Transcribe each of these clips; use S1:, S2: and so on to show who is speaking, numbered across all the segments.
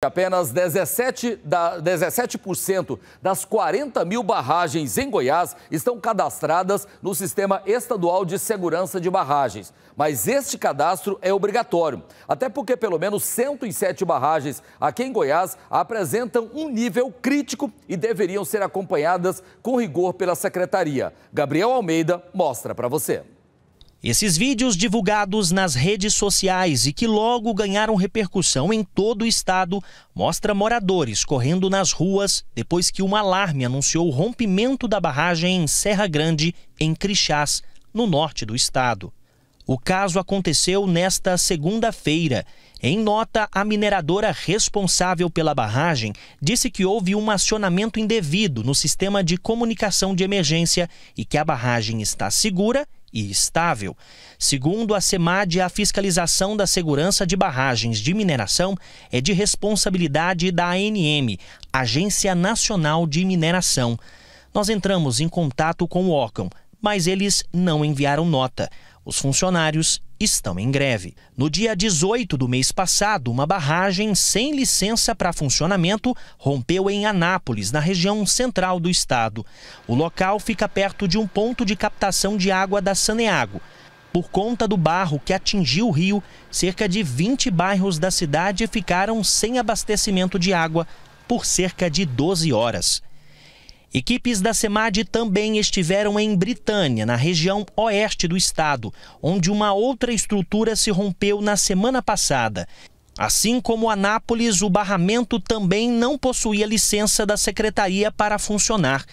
S1: Apenas 17%, da, 17 das 40 mil barragens em Goiás estão cadastradas no Sistema Estadual de Segurança de Barragens. Mas este cadastro é obrigatório, até porque pelo menos 107 barragens aqui em Goiás apresentam um nível crítico e deveriam ser acompanhadas com rigor pela Secretaria. Gabriel Almeida mostra para você.
S2: Esses vídeos divulgados nas redes sociais e que logo ganharam repercussão em todo o estado mostra moradores correndo nas ruas depois que um alarme anunciou o rompimento da barragem em Serra Grande, em Crixás, no norte do estado. O caso aconteceu nesta segunda-feira. Em nota, a mineradora responsável pela barragem disse que houve um acionamento indevido no sistema de comunicação de emergência e que a barragem está segura e estável. Segundo a SEMAD, a fiscalização da segurança de barragens de mineração é de responsabilidade da ANM, Agência Nacional de Mineração. Nós entramos em contato com o órgão, mas eles não enviaram nota. Os funcionários estão em greve. No dia 18 do mês passado, uma barragem sem licença para funcionamento rompeu em Anápolis, na região central do estado. O local fica perto de um ponto de captação de água da Saneago. Por conta do barro que atingiu o rio, cerca de 20 bairros da cidade ficaram sem abastecimento de água por cerca de 12 horas. Equipes da SEMAD também estiveram em Britânia, na região oeste do estado, onde uma outra estrutura se rompeu na semana passada. Assim como Anápolis, o barramento também não possuía licença da secretaria para funcionar.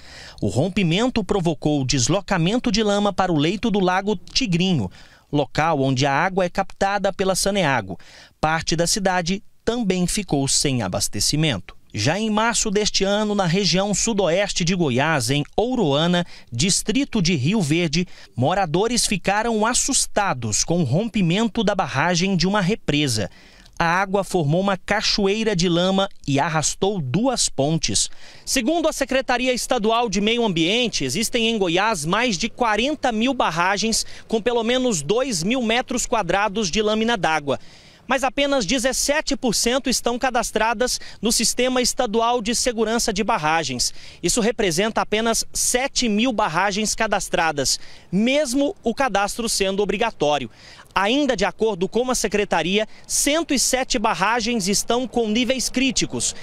S2: O rompimento provocou o deslocamento de lama para o leito do Lago Tigrinho, local onde a água é captada pela Saneago. Parte da cidade também ficou sem abastecimento. Já em março deste ano, na região sudoeste de Goiás, em Ouroana, distrito de Rio Verde, moradores ficaram assustados com o rompimento da barragem de uma represa. A água formou uma cachoeira de lama e arrastou duas pontes. Segundo a Secretaria Estadual de Meio Ambiente, existem em Goiás mais de 40 mil barragens com pelo menos 2 mil metros quadrados de lâmina d'água mas apenas 17% estão cadastradas no Sistema Estadual de Segurança de Barragens. Isso representa apenas 7 mil barragens cadastradas, mesmo o cadastro sendo obrigatório. Ainda de acordo com a secretaria, 107 barragens estão com níveis críticos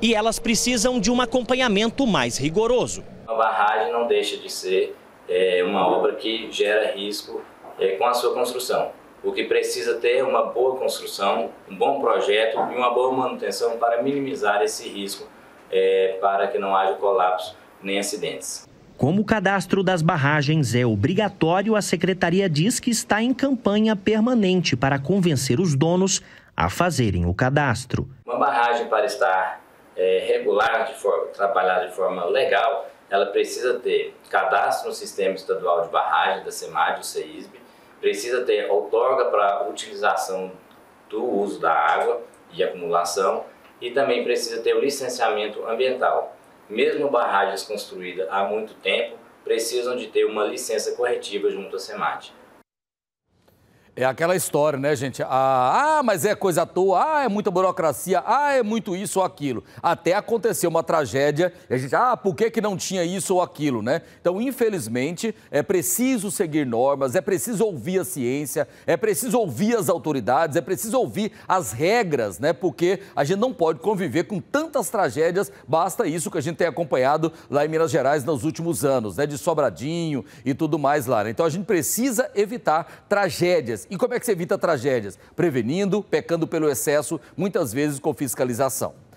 S2: e elas precisam de um acompanhamento mais rigoroso.
S3: A barragem não deixa de ser é, uma obra que gera risco é, com a sua construção o que precisa ter uma boa construção, um bom projeto e uma boa manutenção para minimizar esse risco, é, para que não haja colapso nem acidentes.
S2: Como o cadastro das barragens é obrigatório, a secretaria diz que está em campanha permanente para convencer os donos a fazerem o cadastro. Uma
S3: barragem para estar é, regular, de forma, trabalhar de forma legal, ela precisa ter cadastro no Sistema Estadual de Barragem, da SEMAD, do CEISB, precisa ter outorga para utilização do uso da água e acumulação e também precisa ter o licenciamento ambiental. Mesmo barragens construídas há muito tempo, precisam de ter uma licença corretiva junto à SEMAT.
S1: É aquela história, né, gente? Ah, ah, mas é coisa à toa, ah, é muita burocracia, ah, é muito isso ou aquilo. Até aconteceu uma tragédia e a gente, ah, por que, que não tinha isso ou aquilo, né? Então, infelizmente, é preciso seguir normas, é preciso ouvir a ciência, é preciso ouvir as autoridades, é preciso ouvir as regras, né? Porque a gente não pode conviver com tantas tragédias, basta isso que a gente tem acompanhado lá em Minas Gerais nos últimos anos, né? De sobradinho e tudo mais lá. Né? Então, a gente precisa evitar tragédias. E como é que se evita tragédias? Prevenindo, pecando pelo excesso, muitas vezes com fiscalização.